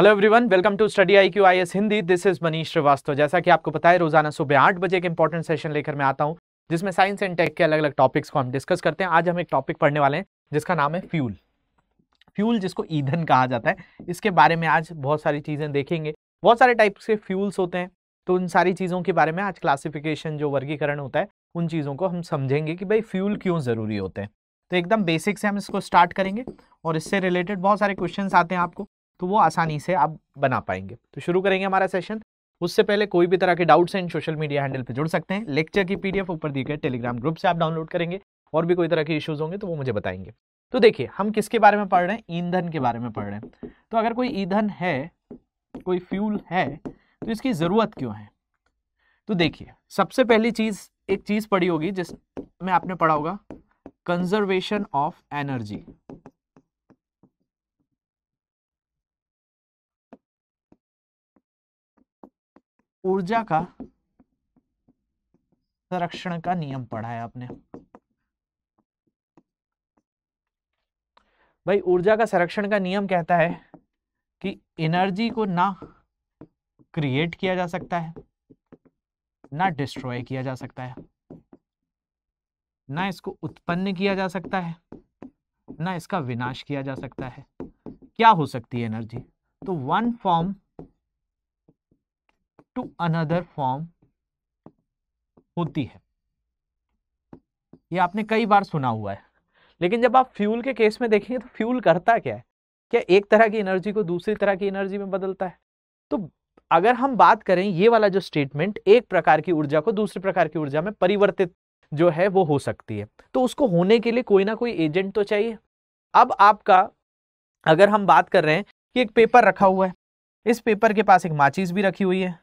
hello everyone welcome to study I Q I S Hindi this is Manish Shrivastava जैसा कि आपको पता है रोजाना सुबह आठ बजे एक इंपॉर्टेंट सेशन लेकर मैं आता हूँ जिसमें साइंस एंड टेक के अलग अलग टॉपिक्स को हम डिस्कस करते हैं आज हम एक टॉपिक पढ़ने वाले हैं जिसका नाम है फ्यूल फ्यूल जिसको ईंधन कहा जाता है इसके बारे में आज बहुत सारी चीज़ें देखेंगे बहुत सारे टाइप्स के फ्यूल्स होते हैं तो उन सारी चीज़ों के बारे में आज क्लासिफिकेशन जो वर्गीकरण होता है उन चीज़ों को हम समझेंगे कि भाई फ्यूल क्यों ज़रूरी होते हैं तो एकदम बेसिक से हम इसको स्टार्ट करेंगे और इससे रिलेटेड बहुत सारे क्वेश्चन आते हैं आपको तो वो आसानी से आप बना पाएंगे तो शुरू करेंगे हमारा सेशन उससे पहले कोई भी तरह के डाउट्स हैं सोशल मीडिया हैंडल पर जुड़ सकते हैं लेक्चर की पीडीएफ ऊपर दिए गए टेलीग्राम ग्रुप से आप डाउनलोड करेंगे और भी कोई तरह के इश्यूज होंगे तो वो मुझे बताएंगे तो देखिए हम किसके बारे में पढ़ रहे हैं ईंधन के बारे में पढ़ रहे हैं तो अगर कोई ईंधन है कोई फ्यूल है तो इसकी ज़रूरत क्यों है तो देखिए सबसे पहली चीज़ एक चीज़ पढ़ी होगी जिसमें आपने पढ़ा होगा कंजर्वेशन ऑफ एनर्जी ऊर्जा का संरक्षण का नियम पढ़ा है आपने भाई ऊर्जा का संरक्षण का नियम कहता है कि एनर्जी को ना क्रिएट किया जा सकता है ना डिस्ट्रॉय किया जा सकता है ना इसको उत्पन्न किया जा सकता है ना इसका विनाश किया जा सकता है क्या हो सकती है एनर्जी तो one form to another form होती है ये आपने कई बार सुना हुआ है लेकिन जब आप फ्यूल के केस में देखेंगे तो फ्यूल करता क्या है क्या एक तरह की एनर्जी को दूसरी तरह की एनर्जी में बदलता है तो अगर हम बात करें ये वाला जो स्टेटमेंट एक प्रकार की ऊर्जा को दूसरे प्रकार की ऊर्जा में परिवर्तित जो है वो हो सकती है तो उसको होने के लिए कोई ना कोई एजेंट तो चाहिए अब आपका अगर हम बात कर रहे हैं कि एक पेपर रखा हुआ है इस पेपर के पास एक माचिस भी रखी हुई है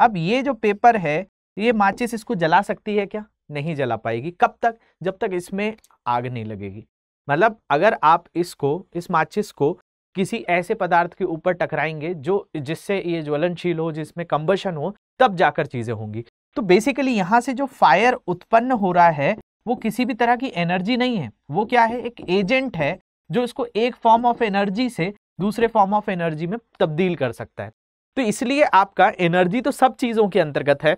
अब ये जो पेपर है ये माचिस इसको जला सकती है क्या नहीं जला पाएगी कब तक जब तक इसमें आग नहीं लगेगी मतलब अगर आप इसको इस माचिस को किसी ऐसे पदार्थ के ऊपर टकराएंगे जो जिससे ये ज्वलनशील हो जिसमें कंबशन हो तब जाकर चीज़ें होंगी तो बेसिकली यहाँ से जो फायर उत्पन्न हो रहा है वो किसी भी तरह की एनर्जी नहीं है वो क्या है एक एजेंट है जो इसको एक फॉर्म ऑफ एनर्जी से दूसरे फॉर्म ऑफ एनर्जी में तब्दील कर सकता है तो इसलिए आपका एनर्जी तो सब चीज़ों के अंतर्गत है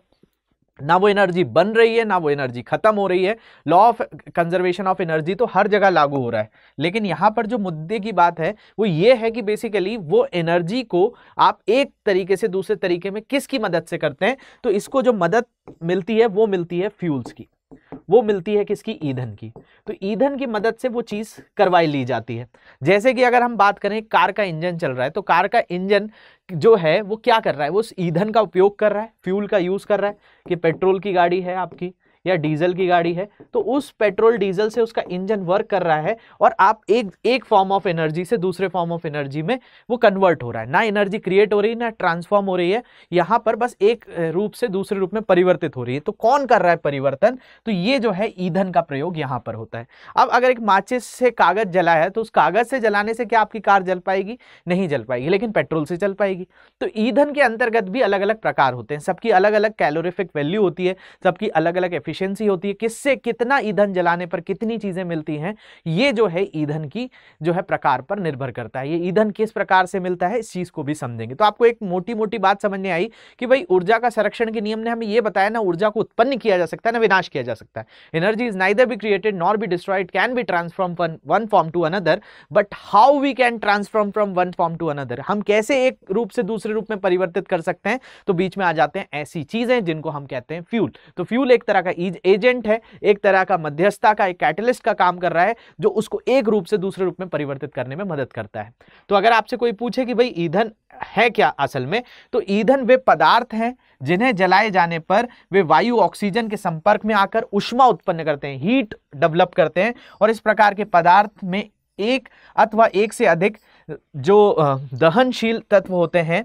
ना वो एनर्जी बन रही है ना वो एनर्जी खत्म हो रही है law of conservation of energy तो हर जगह लागू हो रहा है लेकिन यहाँ पर जो मुद्दे की बात है वो ये है कि बेसिकली वो एनर्जी को आप एक तरीके से दूसरे तरीके में किसकी मदद से करते हैं तो इसको जो मदद मिलती है वो मिलती है फ्यूल्स की वो मिलती है किसकी ईंधन की तो ईंधन की मदद से वो चीज़ करवाई ली जाती है जैसे कि अगर हम बात करें कार का इंजन चल रहा है तो कार का इंजन जो है वो क्या कर रहा है वो उस ईंधन का उपयोग कर रहा है फ्यूल का यूज़ कर रहा है कि पेट्रोल की गाड़ी है आपकी या डीजल की गाड़ी है तो उस पेट्रोल डीजल से उसका इंजन वर्क कर रहा है और आप एक एक फॉर्म ऑफ एनर्जी से दूसरे फॉर्म ऑफ एनर्जी में वो कन्वर्ट हो रहा है ना एनर्जी क्रिएट हो रही है ना ट्रांसफॉर्म हो रही है यहाँ पर बस एक रूप से दूसरे रूप में परिवर्तित हो रही है तो कौन कर रहा है परिवर्तन तो ये जो है ईंधन का प्रयोग यहाँ पर होता है अब अगर एक माचिस से कागज जला है तो उस कागज से जलाने से क्या आपकी कार जल पाएगी नहीं जल पाएगी लेकिन पेट्रोल से चल पाएगी तो ईंधन के अंतर्गत भी अलग अलग प्रकार होते हैं सबकी अलग अलग कैलोरिफिक वैल्यू होती है सबकी अलग अलग एफिशिय एफिशिएंसी होती है किससे कितना ईंधन जलाने पर कितनी चीज़ें मिलती हैं ये जो है ईंधन की जो है प्रकार पर निर्भर करता है ये ईंधन किस प्रकार से मिलता है इस चीज़ को भी समझेंगे तो आपको एक मोटी मोटी बात समझने आई कि भाई ऊर्जा का संरक्षण के नियम ने हमें यह बताया ना ऊर्जा को उत्पन्न किया जा सकता है ना विनाश किया जा सकता है energy is neither be created nor be destroyed can be transform one form to another but how we can transform from one form to another हम कैसे एक रूप से दूसरे रूप में परिवर्तित कर सकते हैं तो बीच में आ जाते हैं ऐसी चीजें जिनको हम कहते हैं फ्यूल तो फ्यूल एक तरह का एजेंट है एक तरह का मध्यस्थता का एक कैटलिस्ट का काम कर रहा है जो उसको एक रूप से दूसरे रूप में परिवर्तित करने में मदद करता है तो अगर आपसे कोई पूछे कि भाई ईंधन है क्या असल में तो ईंधन वे पदार्थ हैं जिन्हें जलाए जाने पर वे वायु ऑक्सीजन के संपर्क में आकर उष्मा उत्पन्न करते हैं हीट डेवलप करते हैं और इस प्रकार के पदार्थ में एक अथवा एक से अधिक जो दहनशील तत्व होते हैं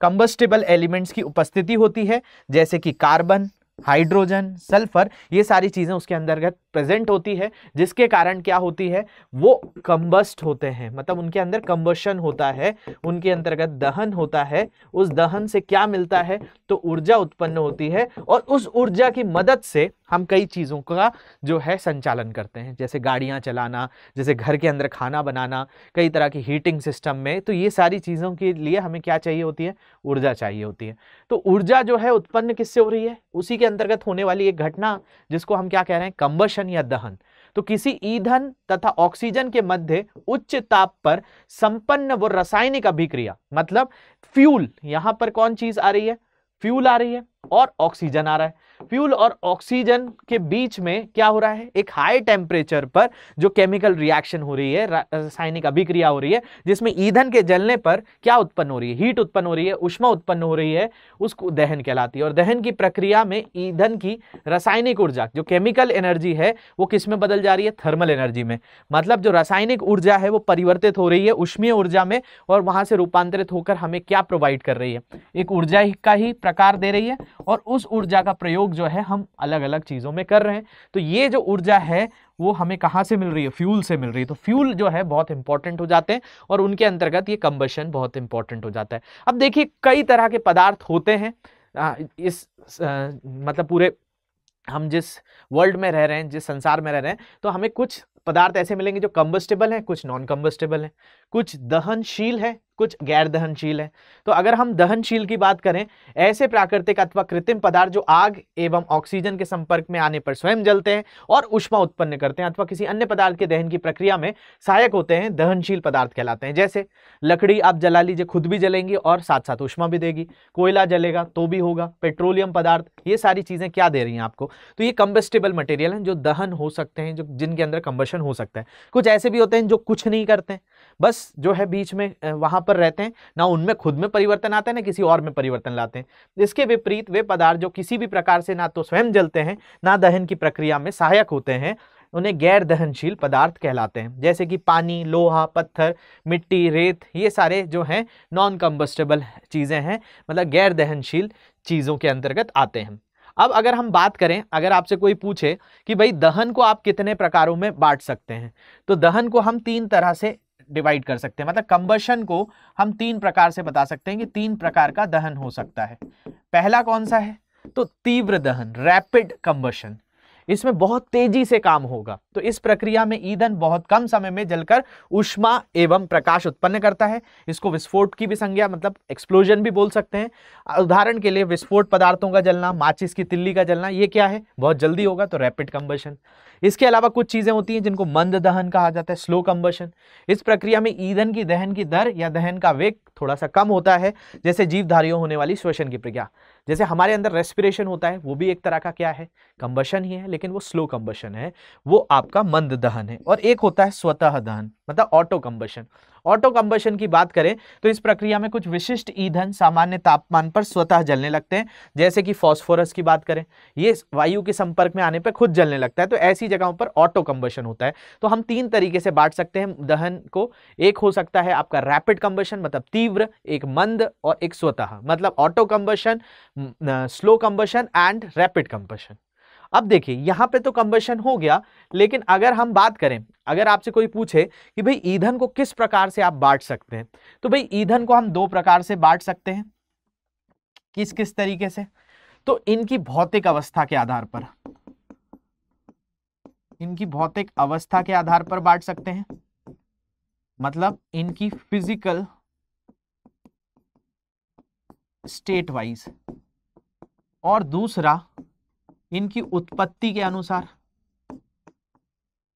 कंबस्टेबल एलिमेंट्स की उपस्थिति होती है जैसे कि कार्बन हाइड्रोजन सल्फर ये सारी चीज़ें उसके अंतर्गत प्रेजेंट होती है जिसके कारण क्या होती है वो कंबस्ट होते हैं मतलब उनके अंदर कंबशन होता है उनके अंतर्गत दहन होता है उस दहन से क्या मिलता है तो ऊर्जा उत्पन्न होती है और उस ऊर्जा की मदद से हम कई चीज़ों का जो है संचालन करते हैं जैसे गाड़ियां चलाना जैसे घर के अंदर खाना बनाना कई तरह की हीटिंग सिस्टम में तो ये सारी चीज़ों के लिए हमें क्या चाहिए होती है ऊर्जा चाहिए होती है तो ऊर्जा जो है उत्पन्न किससे हो रही है उसी के अंतर्गत होने वाली एक घटना जिसको हम क्या कह रहे हैं कंबशन कंबशन या दहन तो किसी ईंधन तथा ऑक्सीजन के मध्य उच्च ताप पर संपन्न वो रासायनिक अभिक्रिया मतलब फ्यूल यहां पर कौन चीज आ रही है फ्यूल आ रही है और ऑक्सीजन आ रहा है फ्यूल और ऑक्सीजन के बीच में क्या हो रहा है एक हाई टेम्परेचर पर जो केमिकल रिएक्शन हो रही है रासायनिक अभिक्रिया हो रही है जिसमें ईंधन के जलने पर क्या उत्पन्न हो रही है हीट उत्पन्न हो रही है उष्मा उत्पन्न हो रही है उसको दहन कहलाती है और दहन की प्रक्रिया में ईंधन की रासायनिक ऊर्जा जो केमिकल एनर्जी है वो किस में बदल जा रही है थर्मल एनर्जी में मतलब जो रासायनिक ऊर्जा है वो परिवर्तित हो रही है उष्मीय ऊर्जा में और वहां से रूपांतरित होकर हमें क्या प्रोवाइड कर रही है एक ऊर्जा का ही प्रकार दे रही है और उस ऊर्जा का प्रयोग जो है हम अलग अलग चीज़ों में कर रहे हैं तो ये जो ऊर्जा है वो हमें कहाँ से मिल रही है फ्यूल से मिल रही है तो फ्यूल जो है बहुत इंपॉर्टेंट हो जाते हैं और उनके अंतर्गत ये कम्बशन बहुत इंपॉर्टेंट हो जाता है अब देखिए कई तरह के पदार्थ होते हैं इस मतलब पूरे हम जिस वर्ल्ड में रह रहे हैं जिस संसार में रह रहे हैं तो हमें कुछ पदार्थ ऐसे मिलेंगे जो कम्बस्टेबल हैं कुछ नॉन कम्बस्टेबल हैं कुछ दहनशील हैं कुछ गैर दहनशील है तो अगर हम दहनशील की बात करें ऐसे प्राकृतिक अथवा कृत्रिम पदार्थ जो आग एवं ऑक्सीजन के संपर्क में आने पर स्वयं जलते हैं और उष्मा उत्पन्न करते हैं अथवा किसी अन्य पदार्थ के दहन की प्रक्रिया में सहायक होते हैं दहनशील पदार्थ कहलाते हैं जैसे लकड़ी आप जला लीजिए खुद भी जलेंगी और साथ साथ उष्मा भी देगी कोयला जलेगा तो भी होगा पेट्रोलियम पदार्थ ये सारी चीज़ें क्या दे रही हैं आपको तो ये कंबेस्टेबल मटेरियल हैं जो दहन हो सकते हैं जो जिनके अंदर कंबेशन हो सकता है कुछ ऐसे भी होते हैं जो कुछ नहीं करते बस जो है बीच में वहां पर पर रहते हैं ना उनमें खुद में परिवर्तन आते हैं ना किसी और में परिवर्तन लाते हैं इसके विपरीत वे पदार्थ जो किसी भी प्रकार से ना तो स्वयं जलते हैं ना दहन की प्रक्रिया में सहायक होते हैं उन्हें गैर दहनशील पदार्थ कहलाते हैं जैसे कि पानी लोहा पत्थर मिट्टी रेत ये सारे जो हैं नॉन कम्बस्टेबल चीज़ें हैं मतलब गैर दहनशील चीज़ों के अंतर्गत आते हैं अब अगर हम बात करें अगर आपसे कोई पूछे कि भाई दहन को आप कितने प्रकारों में बांट सकते हैं तो दहन को हम तीन तरह से डिवाइड कर सकते हैं मतलब कंबशन को हम तीन प्रकार से बता सकते हैं कि तीन प्रकार का दहन हो सकता है पहला कौन सा है तो तीव्र दहन रैपिड कंबशन इसमें बहुत तेजी से काम होगा तो इस प्रक्रिया में ईंधन बहुत कम समय में जलकर उष्मा एवं प्रकाश उत्पन्न करता है इसको विस्फोट की भी संज्ञा मतलब एक्सप्लोजन भी बोल सकते हैं उदाहरण के लिए विस्फोट पदार्थों का जलना माचिस की तिल्ली का जलना ये क्या है बहुत जल्दी होगा तो रैपिड कंबर्शन इसके अलावा कुछ चीज़ें होती हैं जिनको मंद दहन कहा जाता है स्लो कंबर्शन इस प्रक्रिया में ईंधन की दहन की दर या दहन का वेग थोड़ा सा कम होता है जैसे जीवधारियों होने वाली श्वसन की प्रक्रिया जैसे हमारे अंदर रेस्पिरेशन होता है वो भी एक तरह का क्या है कंबशन ही है लेकिन वो स्लो कंबशन है वो आपका मंद दहन है और एक होता है स्वतः दहन मतलब ऑटो कंबशन ऑटो कंबेशन की बात करें तो इस प्रक्रिया में कुछ विशिष्ट ईंधन सामान्य तापमान पर स्वतः जलने लगते हैं जैसे कि फॉस्फोरस की बात करें ये वायु के संपर्क में आने पर खुद जलने लगता है तो ऐसी जगहों पर ऑटो कंबेशन होता है तो हम तीन तरीके से बांट सकते हैं दहन को एक हो सकता है आपका रैपिड कंबेशन मतलब तीव्र एक मंद और एक स्वतः मतलब auto combustion slow combustion and rapid combustion अब देखिए यहाँ पे तो कंबेशन हो गया लेकिन अगर हम बात करें अगर आपसे कोई पूछे कि भाई ईंधन को किस प्रकार से आप बांट सकते हैं तो भाई ईंधन को हम दो प्रकार से बांट सकते हैं किस किस तरीके से तो इनकी भौतिक अवस्था के आधार पर इनकी भौतिक अवस्था के आधार पर बांट सकते हैं मतलब इनकी फिजिकल स्टेट वाइज और दूसरा इनकी उत्पत्ति के अनुसार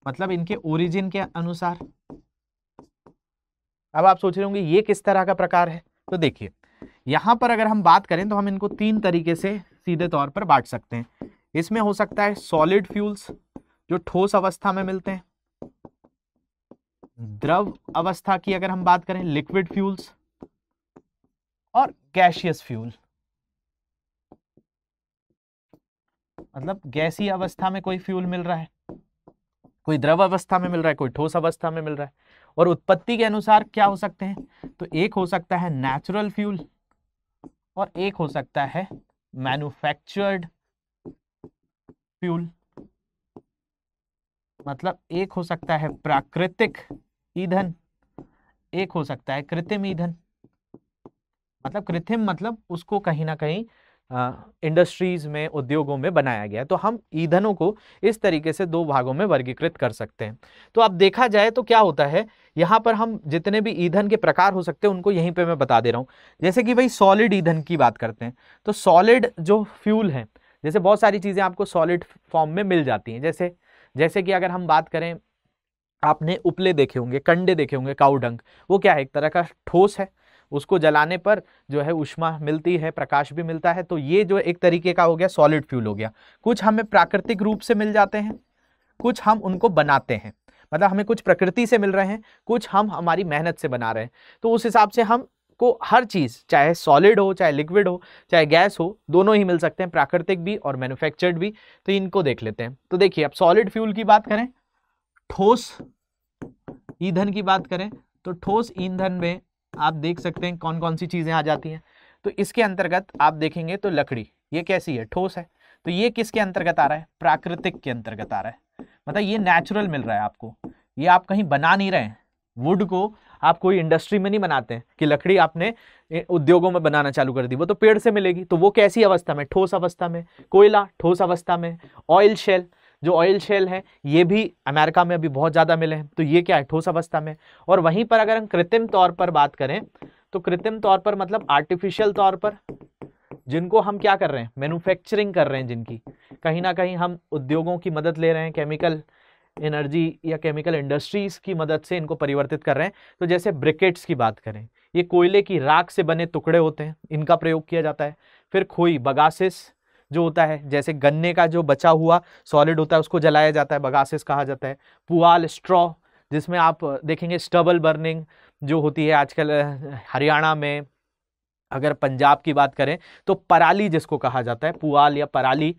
मतलब इनके ओरिजिन के अनुसार अब आप सोच रहे होंगे ये किस तरह का प्रकार है तो देखिए यहां पर अगर हम बात करें तो हम इनको तीन तरीके से सीधे तौर पर बांट सकते हैं इसमें हो सकता है सॉलिड फ्यूल्स जो ठोस अवस्था में मिलते हैं द्रव अवस्था की अगर हम बात करें लिक्विड फ्यूल्स और गैशियस फ्यूल मतलब गैसी अवस्था में कोई फ्यूल मिल रहा है कोई द्रव अवस्था में मिल रहा है कोई ठोस अवस्था में मिल रहा है और उत्पत्ति के अनुसार क्या हो सकते हैं तो एक हो सकता है नेचुरल फ्यूल और एक हो सकता है मैन्युफैक्चर्ड फ्यूल मतलब एक हो सकता है प्राकृतिक ईंधन एक हो सकता है कृत्रिम ईंधन मतलब कृत्रिम मतलब उसको कहीं ना कहीं इंडस्ट्रीज़ में उद्योगों में बनाया गया तो हम ईंधनों को इस तरीके से दो भागों में वर्गीकृत कर सकते हैं तो अब देखा जाए तो क्या होता है यहाँ पर हम जितने भी ईंधन के प्रकार हो सकते हैं उनको यहीं पे मैं बता दे रहा हूँ जैसे कि भाई सॉलिड ईंधन की बात करते हैं तो सॉलिड जो फ्यूल है जैसे बहुत सारी चीज़ें आपको सॉलिड फॉर्म में मिल जाती हैं जैसे जैसे कि अगर हम बात करें आपने उपले देखे होंगे कंडे देखे होंगे काउडंग वो क्या है एक तरह का ठोस है उसको जलाने पर जो है उष्मा मिलती है प्रकाश भी मिलता है तो ये जो एक तरीके का हो गया सॉलिड फ्यूल हो गया कुछ हमें प्राकृतिक रूप से मिल जाते हैं कुछ हम उनको बनाते हैं मतलब हमें कुछ प्रकृति से मिल रहे हैं कुछ हम हमारी मेहनत से बना रहे हैं तो उस हिसाब से हम को हर चीज़ चाहे सॉलिड हो चाहे लिक्विड हो चाहे गैस हो दोनों ही मिल सकते हैं प्राकृतिक भी और मैन्युफैक्चर्ड भी तो इनको देख लेते हैं तो देखिए अब सॉलिड फ्यूल की बात करें ठोस ईंधन की बात करें तो ठोस ईंधन में आप देख सकते हैं कौन कौन सी चीज़ें आ जाती हैं तो इसके अंतर्गत आप देखेंगे तो लकड़ी ये कैसी है ठोस है तो ये किसके अंतर्गत आ रहा है प्राकृतिक के अंतर्गत आ रहा है मतलब ये नेचुरल मिल रहा है आपको ये आप कहीं बना नहीं रहे हैं वुड को आप कोई इंडस्ट्री में नहीं बनाते हैं कि लकड़ी आपने उद्योगों में बनाना चालू कर दी वो तो पेड़ से मिलेगी तो वो कैसी अवस्था में ठोस अवस्था में कोयला ठोस अवस्था में ऑयल शेल जो ऑयल शेल हैं ये भी अमेरिका में अभी बहुत ज़्यादा मिले हैं तो ये क्या है ठोस अवस्था में और वहीं पर अगर हम कृत्रिम तौर पर बात करें तो कृत्रिम तौर पर मतलब आर्टिफिशियल तौर पर जिनको हम क्या कर रहे हैं मैन्युफैक्चरिंग कर रहे हैं जिनकी कहीं ना कहीं हम उद्योगों की मदद ले रहे हैं केमिकल एनर्जी या केमिकल इंडस्ट्रीज़ की मदद से इनको परिवर्तित कर रहे हैं तो जैसे ब्रिकेट्स की बात करें ये कोयले की राख से बने टुकड़े होते हैं इनका प्रयोग किया जाता है फिर खोई बगासिस जो होता है जैसे गन्ने का जो बचा हुआ सॉलिड होता है उसको जलाया जाता है बगासिस कहा जाता है पुआल स्ट्रॉ जिसमें आप देखेंगे स्टबल बर्निंग जो होती है आजकल हरियाणा में अगर पंजाब की बात करें तो पराली जिसको कहा जाता है पुआल या पराली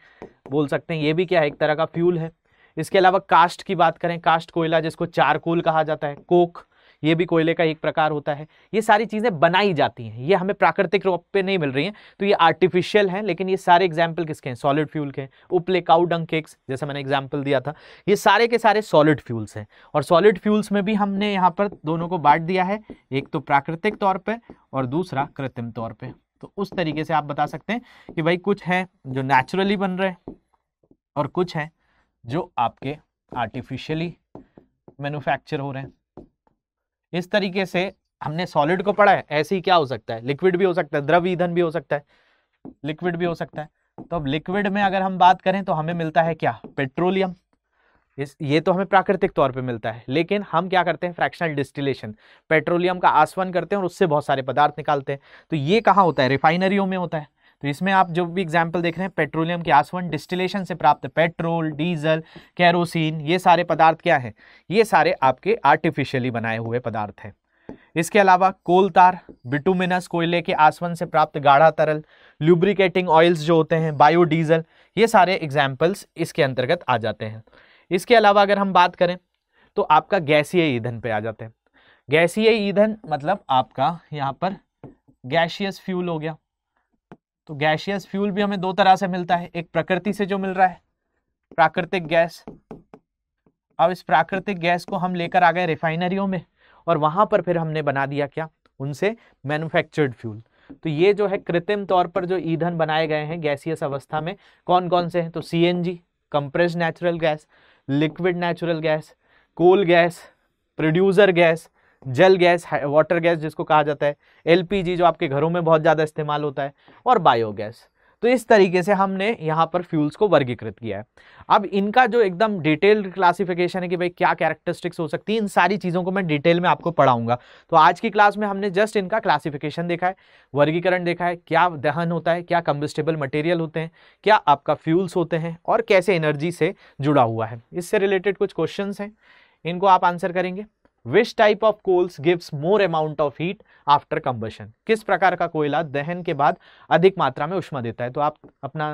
बोल सकते हैं ये भी क्या है एक तरह का फ्यूल है इसके अलावा कास्ट की बात करें कास्ट कोयला जिसको चारकोल कहा जाता है कोक ये भी कोयले का एक प्रकार होता है ये सारी चीज़ें बनाई जाती हैं ये हमें प्राकृतिक रूप पे नहीं मिल रही हैं तो ये आर्टिफिशियल हैं लेकिन ये सारे एग्जाम्पल किसके हैं सॉलिड फ्यूल के हैं उपले काउडंग केक्स जैसे मैंने एग्जाम्पल दिया था ये सारे के सारे सॉलिड फ्यूल्स हैं और सॉलिड फ्यूल्स में भी हमने यहाँ पर दोनों को बांट दिया है एक तो प्राकृतिक तौर पर और दूसरा कृत्रिम तौर पर तो उस तरीके से आप बता सकते हैं कि भाई कुछ है जो नेचुरली बन रहे हैं और कुछ हैं जो आपके आर्टिफिशियली मैन्युफैक्चर हो रहे हैं इस तरीके से हमने सॉलिड को पढ़ा है ऐसे ही क्या हो सकता है लिक्विड भी हो सकता है द्रव ईंधन भी हो सकता है लिक्विड भी हो सकता है तो अब लिक्विड में अगर हम बात करें तो हमें मिलता है क्या पेट्रोलियम इस ये तो हमें प्राकृतिक तौर पे मिलता है लेकिन हम क्या करते हैं फ्रैक्शनल डिस्टिलेशन पेट्रोलियम का आसवन करते हैं और उससे बहुत सारे पदार्थ निकालते हैं तो ये कहाँ होता है रिफाइनरियों में होता है तो इसमें आप जो भी एग्जाम्पल देख रहे हैं पेट्रोलियम के आसवन डिस्टिलेशन से प्राप्त पेट्रोल डीजल कैरोसिन ये सारे पदार्थ क्या है ये सारे आपके आर्टिफिशियली बनाए हुए पदार्थ हैं इसके अलावा कोल तार बिटुमिनस कोयले के आसवन से प्राप्त गाढ़ा तरल ल्यूब्रिकेटिंग ऑयल्स जो होते हैं बायोडीजल ये सारे एग्जाम्पल्स इसके अंतर्गत आ जाते हैं इसके अलावा अगर हम बात करें तो आपका गैसीय ईंधन पे आ जाते हैं गैसीय ईंधन मतलब आपका यहाँ पर गैशियस फ्यूल हो गया तो गैशियस फ्यूल भी हमें दो तरह से मिलता है एक प्रकृति से जो मिल रहा है प्राकृतिक गैस अब इस प्राकृतिक गैस को हम लेकर आ गए रिफाइनरियों में और वहां पर फिर हमने बना दिया क्या उनसे मैन्युफैक्चर्ड फ्यूल तो ये जो है कृत्रिम तौर पर जो ईंधन बनाए गए हैं गैसियस अवस्था में कौन कौन से हैं तो C N G compress natural gas liquid natural gas coal gas producer gas जल गैस वाटर गैस जिसको कहा जाता है एलपीजी जो आपके घरों में बहुत ज़्यादा इस्तेमाल होता है और बायोगैस तो इस तरीके से हमने यहाँ पर फ्यूल्स को वर्गीकृत किया है अब इनका जो एकदम डिटेल्ड क्लासिफिकेशन है कि भाई क्या कैरेक्टरिस्टिक्स हो सकती है इन सारी चीज़ों को मैं डिटेल में आपको पढ़ाऊंगा तो आज की क्लास में हमने जस्ट इनका क्लासिफिकेशन देखा है वर्गीकरण देखा है क्या दहन होता है क्या कम्बिस्टेबल मटेरियल होते हैं क्या आपका फ्यूल्स होते हैं और कैसे एनर्जी से जुड़ा हुआ है इससे रिलेटेड कुछ क्वेश्चन हैं इनको आप आंसर करेंगे which type of coals gives more amount of heat after combustion किस प्रकार का कोयला दहन के बाद अधिक मात्रा में उष्मा देता है तो आप अपना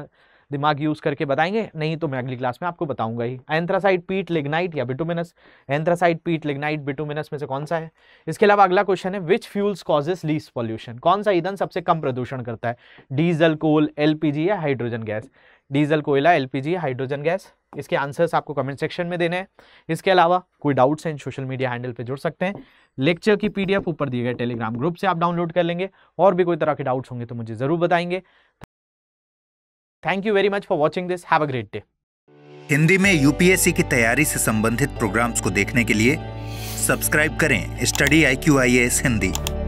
दिमाग यूज करके बताएंगे नहीं तो मैं अगली क्लास में आपको बताऊंगा ही एंथ्रासाइड पीट लिग्नाइट या बिटुमिनस एंथ्रासाइड पीट लिग्नाइट बिटुमिनस में से कौन सा है इसके अलावा अगला क्वेश्चन है which fuels causes less pollution कौन सा ईंधन सबसे कम प्रदूषण करता है डीजल कोल एलपीजी या हाइड्रोजन गैस डीजल कोयला एलपीजी हाइड्रोजन गैस इसके आंसर्स आपको कमेंट सेक्शन में देने हैं इसके अलावा कोई डाउट्स हैं सोशल मीडिया हैंडल पे जुड़ सकते हैं लेक्चर की पीडीएफ ऊपर दिए गए टेलीग्राम ग्रुप से आप डाउनलोड कर लेंगे और भी कोई तरह के डाउट्स होंगे तो मुझे ज़रूर बताएंगे thank you very much for watching this have a great day Hindi में यूपीएससी की तैयारी से संबंधित प्रोग्राम्स को देखने के लिए सब्सक्राइब करें स्टडी आई हिंदी